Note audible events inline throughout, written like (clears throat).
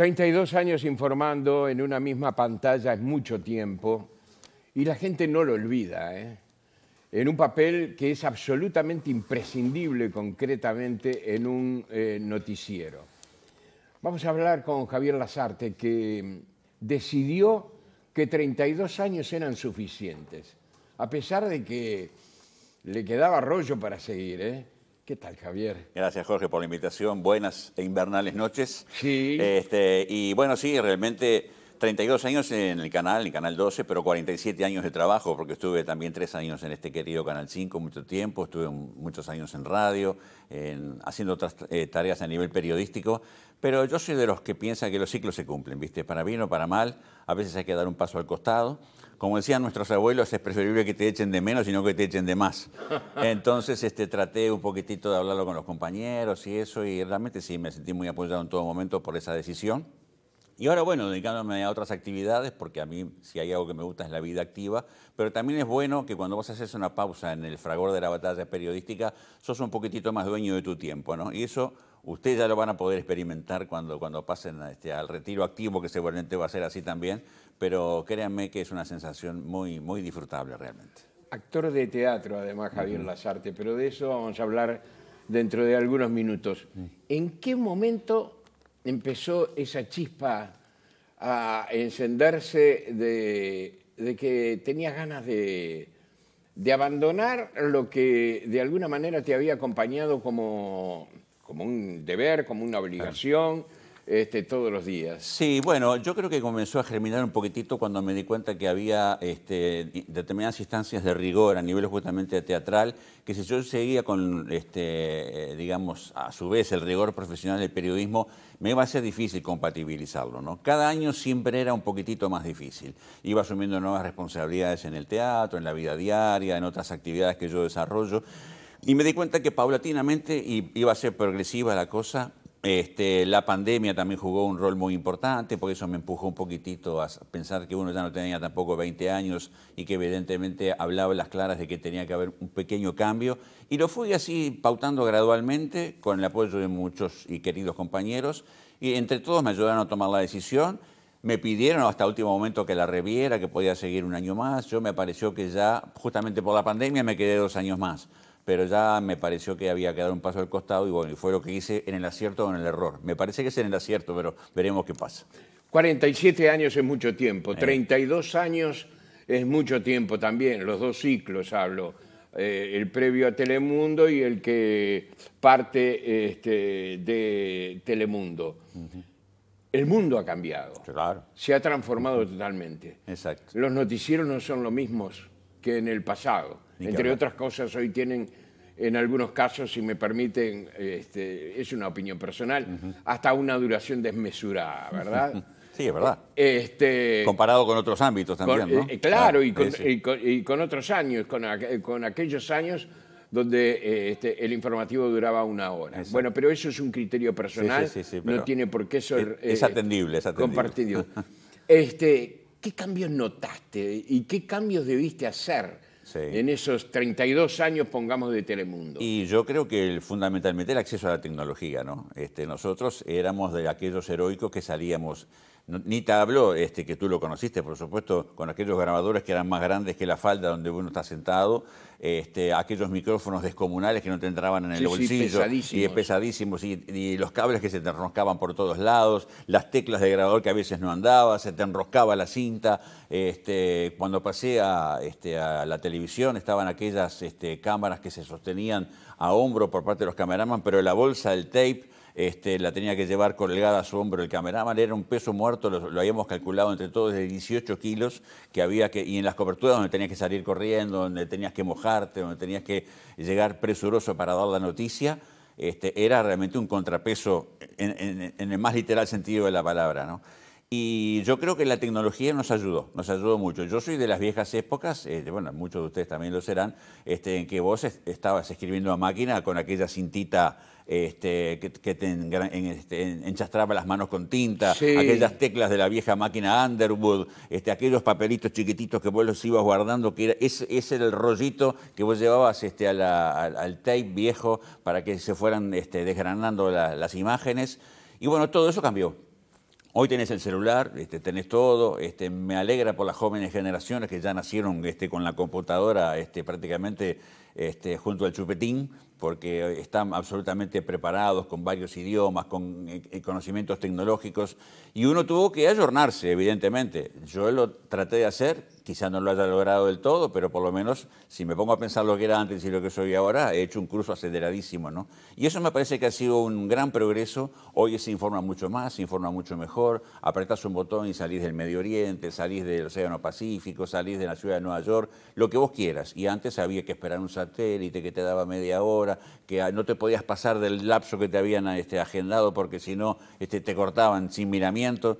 32 años informando en una misma pantalla es mucho tiempo y la gente no lo olvida. ¿eh? En un papel que es absolutamente imprescindible concretamente en un eh, noticiero. Vamos a hablar con Javier Lazarte, que decidió que 32 años eran suficientes, a pesar de que le quedaba rollo para seguir. ¿eh? ¿Qué tal, Javier? Gracias, Jorge, por la invitación. Buenas e invernales noches. Sí. Este, y bueno, sí, realmente 32 años en el canal, en Canal 12, pero 47 años de trabajo, porque estuve también tres años en este querido Canal 5, mucho tiempo, estuve muchos años en radio, haciendo otras eh, tareas a nivel periodístico, pero yo soy de los que piensan que los ciclos se cumplen, ¿viste? Para bien o para mal, a veces hay que dar un paso al costado como decían nuestros abuelos, es preferible que te echen de menos, sino que te echen de más. (laughs) Entonces este, traté un poquitito de hablarlo con los compañeros y eso, y realmente sí, me sentí muy apoyado en todo momento por esa decisión. Y ahora, bueno, dedicándome a otras actividades, porque a mí si hay algo que me gusta es la vida activa, pero también es bueno que cuando vos haces una pausa en el fragor de la batalla periodística, sos un poquitito más dueño de tu tiempo, ¿no? Y eso Ustedes ya lo van a poder experimentar cuando, cuando pasen este, al retiro activo, que seguramente va a ser así también, pero créanme que es una sensación muy, muy disfrutable realmente. Actor de teatro, además, Javier Lazarte, pero de eso vamos a hablar dentro de algunos minutos. Mm. ¿En qué momento empezó esa chispa a encenderse de, que tenías ganas de abandonar lo que de alguna manera te había acompañado como como un deber, como una obligación. Este, todos los días. Sí, bueno, yo creo que comenzó a germinar un poquitito cuando me di cuenta que había este, determinadas instancias de rigor a nivel justamente teatral, que si yo seguía con, este, eh, digamos, a su vez el rigor profesional del periodismo, me iba a ser difícil compatibilizarlo, ¿no? Cada año siempre era un poquitito más difícil. Iba asumiendo nuevas responsabilidades en el teatro, en la vida diaria, en otras actividades que yo desarrollo. Y me di cuenta que paulatinamente iba a ser progresiva la cosa. Este, la pandemia también jugó un rol muy importante, por eso me empujó un poquitito a pensar que uno ya no tenía tampoco 20 años y que evidentemente hablaba las claras de que tenía que haber un pequeño cambio. Y lo fui así pautando gradualmente, con el apoyo de muchos y queridos compañeros, y entre todos me ayudaron a tomar la decisión. Me pidieron hasta último momento que la reviera, que podía seguir un año más. Yo me pareció que ya, justamente por la pandemia, me quedé dos años más pero ya me pareció que había que dar un paso al costado y bueno, y fue lo que hice en el acierto o en el error. Me parece que es en el acierto, pero veremos qué pasa. 47 años es mucho tiempo, 32 eh. años es mucho tiempo también, los dos ciclos hablo, eh, el previo a Telemundo y el que parte este, de Telemundo. El mundo ha cambiado. Claro. Se ha transformado totalmente. Los noticieros no son los mismos que en el pasado entre otras cosas, hoy tienen, en algunos casos, si me permiten, este, es una opinión personal, hasta una duración desmesurada, ¿verdad? (laughs) Sí, es verdad. Este, Comparado con otros ámbitos también, ¿no? Eh, claro, ah, y, con, otros años, con, aquellos años donde este, el informativo duraba una hora. Bueno, pero eso es un criterio personal, no tiene por qué ser es, eh, atendible, es atendible. compartido. (laughs) Este, ¿Qué cambios notaste y qué cambios debiste hacer en esos 32 años, pongamos, de Telemundo. Y yo creo que el, fundamentalmente el acceso a la tecnología, ¿no? Este, nosotros éramos de aquellos heroicos que salíamos ni te hablo, este, que tú lo conociste, por supuesto, con aquellos grabadores que eran más grandes que la falda donde uno está sentado, este, aquellos micrófonos descomunales que no te entraban en el bolsillo, y pesadísimos, y, los cables que se te enroscaban por todos lados, las teclas de grabador que a veces no andaba, se te enroscaba la cinta. Este, cuando pasé a, este, la televisión estaban aquellas este, cámaras que se sostenían a hombro por parte de los cameraman, pero la bolsa, del tape, este, la tenía que llevar colgada a su hombro el cameraman, era un peso muerto, lo, habíamos calculado entre todos de 18 kilos que había que, y en las coberturas donde tenías que salir corriendo, donde tenías que mojarte, donde tenías que llegar presuroso para dar la noticia, este, era realmente un contrapeso en, el más literal sentido de la palabra. Y yo creo que la tecnología nos ayudó, nos ayudó mucho. Yo soy de las viejas épocas, este, bueno, muchos de ustedes también lo serán, este, en que vos estabas escribiendo a máquina con aquella cintita este, que, te este, enchastraba las manos con tinta, aquellas teclas de la vieja máquina Underwood, este, aquellos papelitos chiquititos que vos los ibas guardando, que era, ese, era el rollito que vos llevabas este, al, tape viejo para que se fueran desgranando las imágenes. Y bueno, todo eso cambió Hoy tenés el celular, este, tenés todo, este, me alegra por las jóvenes generaciones que ya nacieron este, con la computadora este, prácticamente este, junto al chupetín, porque están absolutamente preparados con varios idiomas, con eh, eh, conocimientos tecnológicos, y uno tuvo que ayornarse, evidentemente. Yo lo traté de hacer, quizá no lo haya logrado del todo, pero por lo menos si me pongo a pensar lo que era antes y lo que soy ahora, he hecho un curso aceleradísimo, ¿no? Y eso me parece que ha sido un gran progreso. Hoy se informa mucho más, se informa mucho mejor, apretás un botón y salís del Medio Oriente, salís del Océano Pacífico, salís de la ciudad de Nueva York, lo que vos quieras. Y antes había que esperar un satélite que te daba media hora, que no te podías pasar del lapso que te habían este, agendado porque si no este, te cortaban sin miramiento.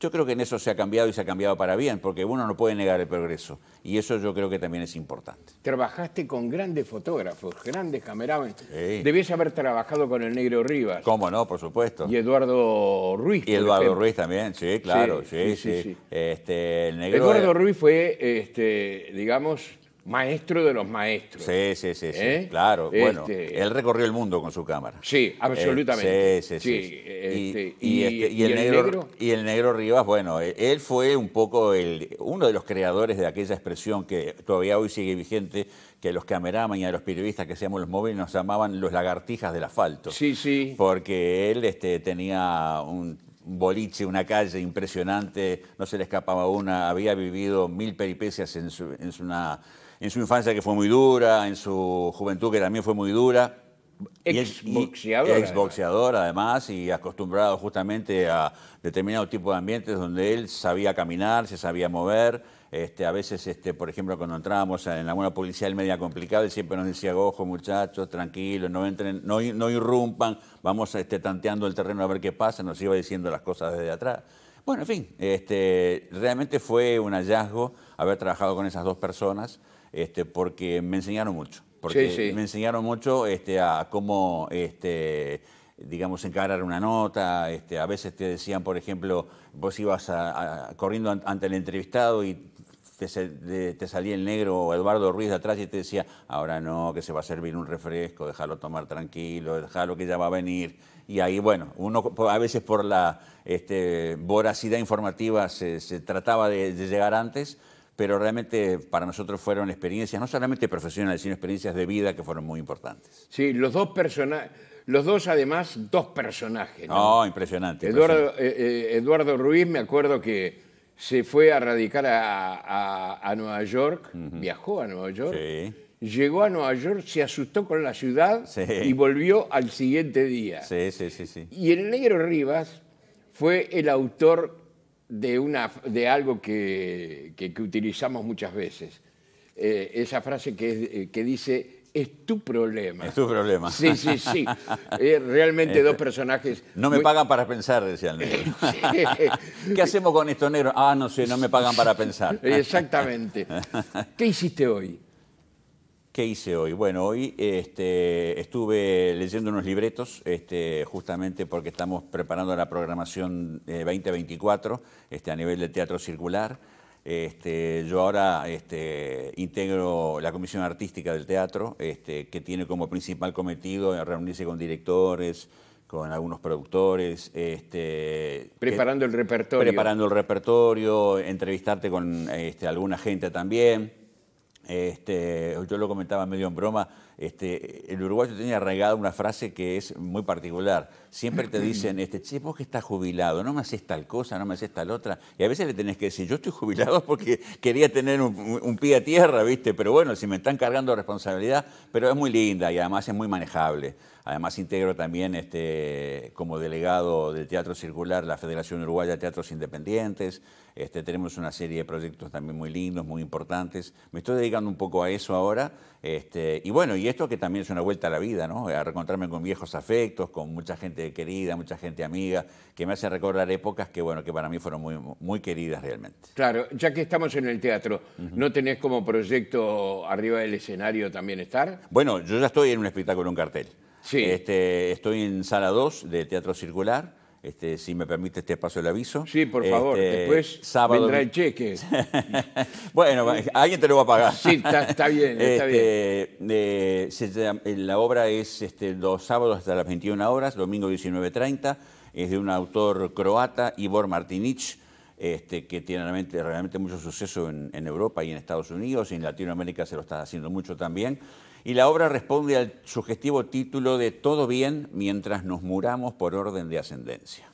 Yo creo que en eso se ha cambiado y se ha cambiado para bien, porque uno no puede negar el progreso. Y eso yo creo que también es importante. Trabajaste con grandes fotógrafos, grandes cameramen. Debías haber trabajado con el Negro Rivas. ¿Cómo no? Por supuesto. Y Eduardo Ruiz. Y Eduardo Ruiz también, sí, claro. Eduardo Ruiz fue, este, digamos, maestro de los maestros. Sí, sí, sí, sí ¿Eh? claro. Bueno, este, él recorrió el mundo con su cámara. Sí, absolutamente. Eh, sí, sí, sí. y, este, este, el, negro, y el negro Rivas, bueno, e, él fue un poco el, uno de los creadores de aquella expresión que todavía hoy sigue vigente, que los cameraman y a los periodistas que seamos los móviles nos llamaban los lagartijas del asfalto. Sí, sí. Porque él este, tenía un boliche, una calle impresionante, no se le escapaba una, había vivido mil peripecias en, su, una en su infancia que fue muy dura, en su juventud que también fue muy dura. Exboxeador. Exboxeador, además, y acostumbrado justamente a determinado tipo de ambientes donde él sabía caminar, se sabía mover. Este, a veces, este, por ejemplo, cuando entrábamos en alguna policial media complicada, él siempre nos decía, ojo muchachos, tranquilos, no entren, no, irrumpan, vamos este, tanteando el terreno a ver qué pasa, nos iba diciendo las cosas desde atrás. Bueno, en fin, realmente fue un hallazgo haber trabajado con esas dos personas. Este, porque me enseñaron mucho. Porque me enseñaron mucho este, a cómo, este, digamos, encarar una nota. a veces te decían, por ejemplo, vos ibas corriendo ante el entrevistado y te, salía el negro Eduardo Ruiz de atrás y te decía, ahora no, que se va a servir un refresco, déjalo tomar tranquilo, déjalo que ya va a venir. Y ahí, bueno, uno a veces por la voracidad informativa se, trataba de llegar antes, pero realmente para nosotros fueron experiencias, no solamente profesionales, sino experiencias de vida que fueron muy importantes. Sí, los dos personajes, los dos además, dos personajes. No, oh, impresionante. Eh, eh, Eduardo, Ruiz, me acuerdo que se fue a radicar a, Nueva York, viajó a Nueva York. llegó a Nueva York, se asustó con la ciudad y volvió al siguiente día. Sí, sí, sí, sí. Y el negro Rivas fue el autor de, una, de algo que, utilizamos muchas veces. Eh, esa frase eh, que, dice, es tu problema. Es tu problema. Sí, sí, sí. (laughs) realmente dos este, personajes... No me pagan para pensar, decía el negro. (laughs) ¿Qué hacemos con esto negro Ah, no sé, no me pagan para pensar. Exactamente. (laughs) ¿Qué hiciste hoy? ¿Qué hice hoy? Bueno, hoy este, estuve leyendo unos libretos, este, justamente porque estamos preparando la programación 2024 eh, este, a nivel de teatro circular. yo ahora integro la comisión artística del teatro, que tiene como principal cometido reunirse con directores, con algunos productores. preparando el repertorio. Preparando el repertorio, entrevistarte con alguna gente también. Este, yo lo comentaba medio en broma, este, el uruguayo tenía arraigada una frase que es muy particular. Siempre te (clears throat) dicen, este, che, vos que estás jubilado, no me haces tal cosa, no me haces tal otra. Y a veces le tenés que decir, yo estoy jubilado porque quería tener un, pie a tierra, ¿viste? Pero bueno, si me están cargando responsabilidad, pero es muy linda y además es muy manejable. Además integro también este, como delegado del Teatro Circular la Federación Uruguaya de Teatros Independientes. Este, tenemos una serie de proyectos también muy lindos, muy importantes. Me estoy dedicando un poco a eso ahora. Este, y bueno, y esto que también es una vuelta a la vida, ¿no? A reencontrarme con viejos afectos, con mucha gente querida, mucha gente amiga, que me hace recordar épocas que, bueno, que para mí fueron muy, muy queridas realmente. Claro, ya que estamos en el teatro, ¿no tenés como proyecto arriba del escenario también estar? Bueno, yo ya estoy en un espectáculo, un cartel. Sí. Este, estoy en Sala 2 de Teatro Circular. Este, si me permite este paso el aviso. Sí, por este, favor, después vendrá el cheque. (laughs) bueno, alguien te lo va a pagar. Sí, está, bien, está este, bien. Eh, la obra es este, los sábados hasta las 21 horas, domingo 19.30, es de un autor croata, Ivor Martinich, este, que tiene realmente, realmente mucho suceso en, en Europa y en Estados Unidos, y en Latinoamérica se lo está haciendo mucho también. Y la obra responde al sugestivo título de Todo bien mientras nos muramos por orden de ascendencia.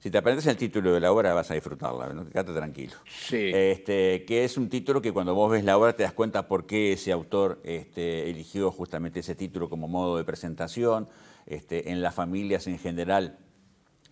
Si te aprendes el título de la obra vas a disfrutarla, ¿no? quédate tranquilo. Sí. Este, que es un título que cuando vos ves la obra te das cuenta por qué ese autor este, eligió justamente ese título como modo de presentación. Este, en las familias en general,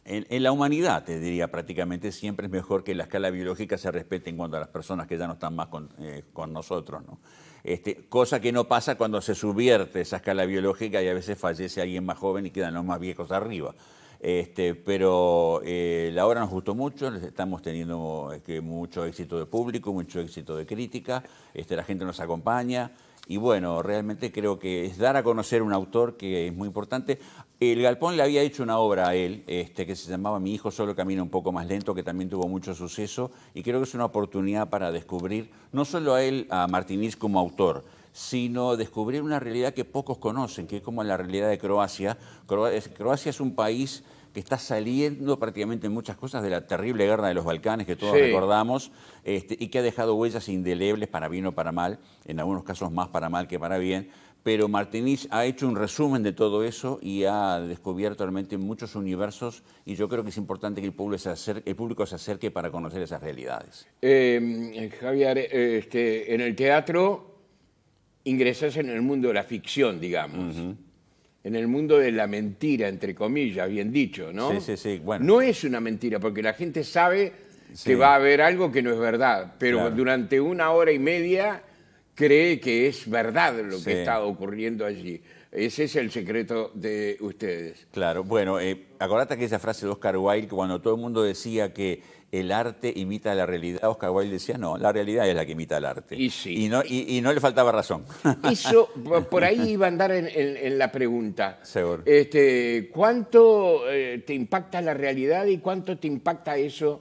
en, la humanidad, te diría prácticamente, siempre es mejor que la escala biológica se respete en cuanto a las personas que ya no están más con, eh, con nosotros. ¿no? Este, cosa que no pasa cuando se subvierte esa escala biológica y a veces fallece alguien más joven y quedan los más viejos arriba. Este, pero eh, la obra nos gustó mucho, estamos teniendo este, mucho éxito de público, mucho éxito de crítica, la gente nos acompaña y bueno, realmente creo que es dar a conocer un autor que es muy importante, el Galpón le había hecho una obra a él, este, que se llamaba Mi hijo solo camina un poco más lento, que también tuvo mucho suceso, y creo que es una oportunidad para descubrir, no solo a él, a Martínez como autor, sino descubrir una realidad que pocos conocen, que es como la realidad de Croacia. Croacia es un país que está saliendo prácticamente en muchas cosas de la terrible guerra de los Balcanes que todos recordamos este, y que ha dejado huellas indelebles para bien o para mal, en algunos casos más para mal que para bien pero Martínez ha hecho un resumen de todo eso y ha descubierto realmente muchos universos y yo creo que es importante que el público se acerque, para conocer esas realidades. Eh, Javier, este, en el teatro ingresas en el mundo de la ficción, digamos. En el mundo de la mentira, entre comillas, bien dicho, ¿no? Sí, sí, sí. Bueno. No es una mentira, porque la gente sabe que va a haber algo que no es verdad, pero durante una hora y media cree que es verdad lo que está ocurriendo allí. Ese es el secreto de ustedes. Claro, bueno, eh, acordate que esa frase de Oscar Wilde, cuando todo el mundo decía que el arte imita la realidad, Oscar Wilde decía, no, la realidad es la que imita el arte. Y no, le faltaba razón. Eso, (laughs) por ahí iba a andar en, la pregunta. Seguro. Este, ¿Cuánto eh, te impacta la realidad y cuánto te impacta eso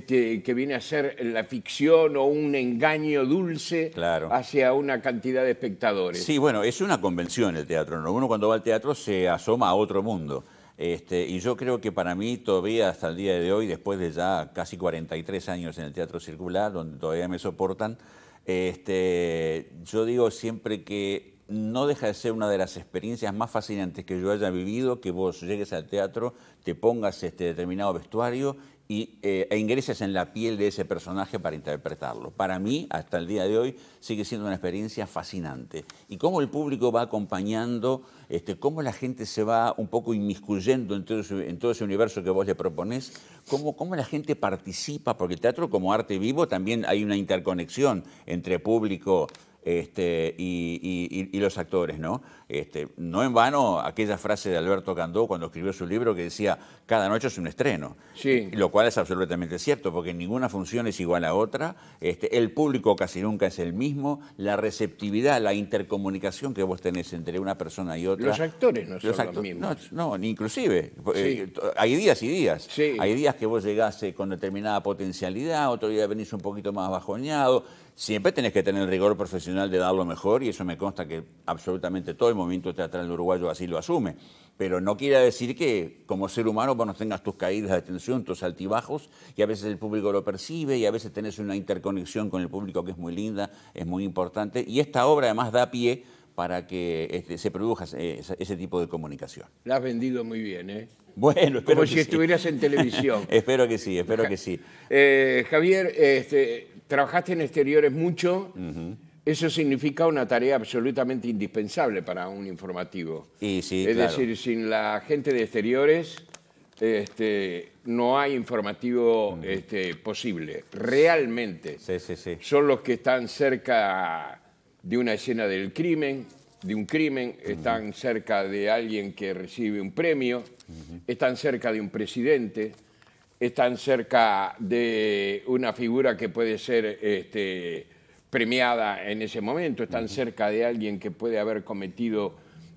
que, viene a ser la ficción o un engaño dulce hacia una cantidad de espectadores. Sí, bueno, es una convención el teatro. Uno cuando va al teatro se asoma a otro mundo. Este, y yo creo que para mí todavía hasta el día de hoy, después de ya casi 43 años en el teatro circular, donde todavía me soportan, este, yo digo siempre que no deja de ser una de las experiencias más fascinantes que yo haya vivido, que vos llegues al teatro, te pongas este determinado vestuario e ingreses en la piel de ese personaje para interpretarlo. Para mí, hasta el día de hoy, sigue siendo una experiencia fascinante. Y cómo el público va acompañando, este, cómo la gente se va un poco inmiscuyendo en todo, ese, universo que vos le propones, cómo, cómo la gente participa, porque el teatro como arte vivo también hay una interconexión entre público, este, y, los actores, ¿no? Este, no en vano aquella frase de Alberto Candó cuando escribió su libro que decía, cada noche es un estreno, sí. lo cual es absolutamente cierto, porque ninguna función es igual a otra, este, el público casi nunca es el mismo, la receptividad, la intercomunicación que vos tenés entre una persona y otra. Los actores no son los mismos. No, ni inclusive, eh, eh, hay días y días. Hay días que vos llegás eh, con determinada potencialidad, otro día venís un poquito más bajoneado siempre tenés que tener el rigor profesional de dar lo mejor y eso me consta que absolutamente todo el movimiento teatral uruguayo así lo asume. Pero no quiere decir que como ser humano vos tengas tus caídas de tensión, tus altibajos y a veces el público lo percibe y a veces tenés una interconexión con el público que es muy linda, es muy importante y esta obra además da pie para que este, se produzca ese, tipo de comunicación. La has vendido muy bien, ¿eh? Bueno, espero Como si estuvieras en televisión. (laughs) espero que sí, espero que sí. Eh, Javier, este, trabajaste en exteriores mucho. Eso significa una tarea absolutamente indispensable para un informativo. es decir, sin la gente de exteriores este, no hay informativo este, posible, realmente. Son los que están cerca de una escena del crimen, de un crimen, están cerca de alguien que recibe un premio, están cerca de un presidente están cerca de una figura que puede ser este, premiada en ese momento, están cerca de alguien que puede haber cometido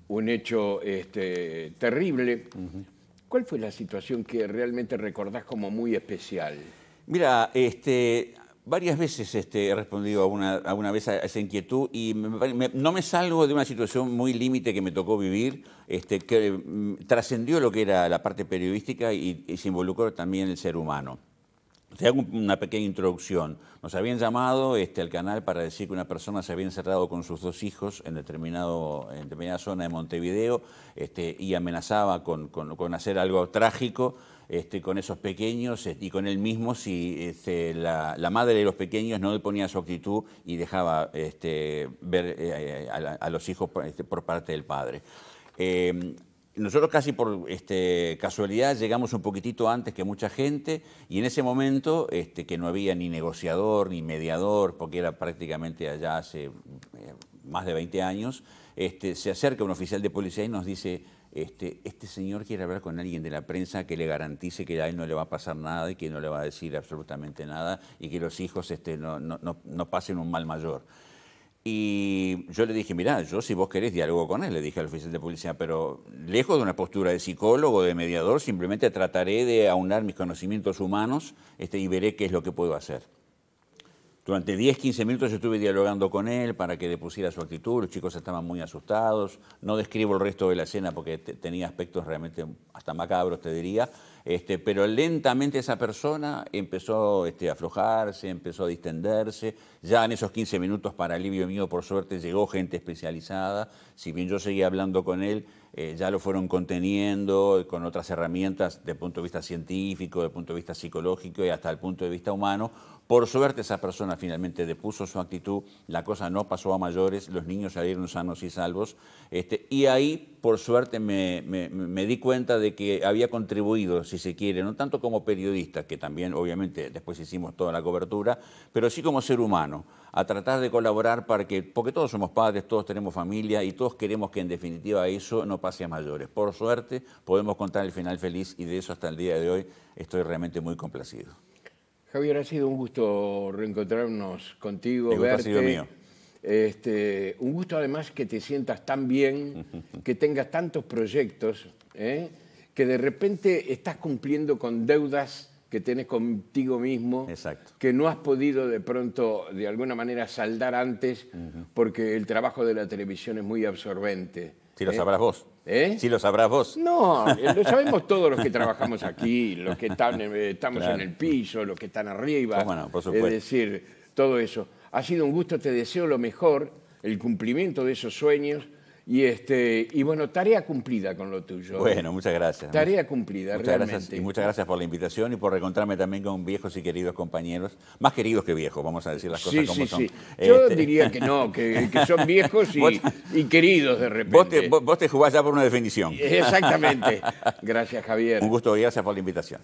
un hecho este, terrible. ¿Cuál fue la situación que realmente recordás como muy especial? Mira, este, Varias veces este, he respondido a vez a esa inquietud y no me salgo de una situación muy límite que me tocó vivir, este, que mm, trascendió lo que era la parte periodística y se involucró también el ser humano. Te hago una pequeña introducción. Nos habían llamado este, al canal para decir que una persona se había encerrado con sus dos hijos en, determinado, en determinada zona de Montevideo este, y amenazaba con, hacer algo trágico. Este, con esos pequeños y con él mismo si la, madre de los pequeños no le ponía su actitud y dejaba ver eh, a, los hijos por, parte del padre. Eh, nosotros casi por este, casualidad llegamos un poquitito antes que mucha gente y en ese momento este, que no había ni negociador ni mediador, porque era prácticamente allá hace eh, más de 20 años, este, se acerca un oficial de policía y nos dice, este, este, señor quiere hablar con alguien de la prensa que le garantice que a él no le va a pasar nada y que no le va a decir absolutamente nada y que los hijos no pasen un mal mayor. Y yo le dije, mirá, yo si vos querés diálogo con él, le dije al oficial de policía, pero lejos de una postura de psicólogo, de mediador, simplemente trataré de aunar mis conocimientos humanos este, y veré qué es lo que puedo hacer. Durante 10, 15 minutos yo estuve dialogando con él para que depusiera su actitud, los chicos estaban muy asustados, no describo el resto de la escena porque tenía aspectos realmente hasta macabros, te diría, este, pero lentamente esa persona empezó este, a aflojarse, empezó a distenderse. Ya en esos 15 minutos, para alivio mío, por suerte, llegó gente especializada. Si bien yo seguía hablando con él, eh, ya lo fueron conteniendo con otras herramientas de punto de vista científico, de punto de vista psicológico y hasta el punto de vista humano por suerte esa persona finalmente depuso su actitud, la cosa no pasó a mayores, los niños salieron sanos y salvos, este, y ahí por suerte me, me, di cuenta de que había contribuido, si se quiere, no tanto como periodista, que también obviamente después hicimos toda la cobertura, pero sí como ser humano, a tratar de colaborar para que, porque todos somos padres, todos tenemos familia y todos queremos que en definitiva eso no pase a mayores. Por suerte podemos contar el final feliz y de eso hasta el día de hoy estoy realmente muy complacido. Javier, ha sido un gusto reencontrarnos contigo, verte. sido mío. Este, un gusto además que te sientas tan bien, (laughs) que tengas tantos proyectos, ¿eh? que de repente estás cumpliendo con deudas que tienes contigo mismo, que no has podido de pronto de alguna manera saldar antes, porque el trabajo de la televisión es muy absorbente. Si lo ¿Eh? sabrás vos. ¿Eh? Si lo sabrás vos. No, lo sabemos todos los que trabajamos aquí, los que eh, estamos en el piso, los que están arriba. Es decir, todo eso. Ha sido un gusto, te deseo lo mejor, el cumplimiento de esos sueños y, este, y bueno, tarea cumplida con lo tuyo. Bueno, muchas gracias. Tarea cumplida, realmente. y muchas gracias por la invitación y por reencontrarme también con viejos y queridos compañeros. Más queridos que viejos, vamos a decir las cosas como son. Yo este, diría que no, que, son viejos y, (laughs) y, queridos de repente. Vos te, vos te jugás ya por una definición. Exactamente. (laughs) Gracias, Javier. Un gusto y gracias por la invitación.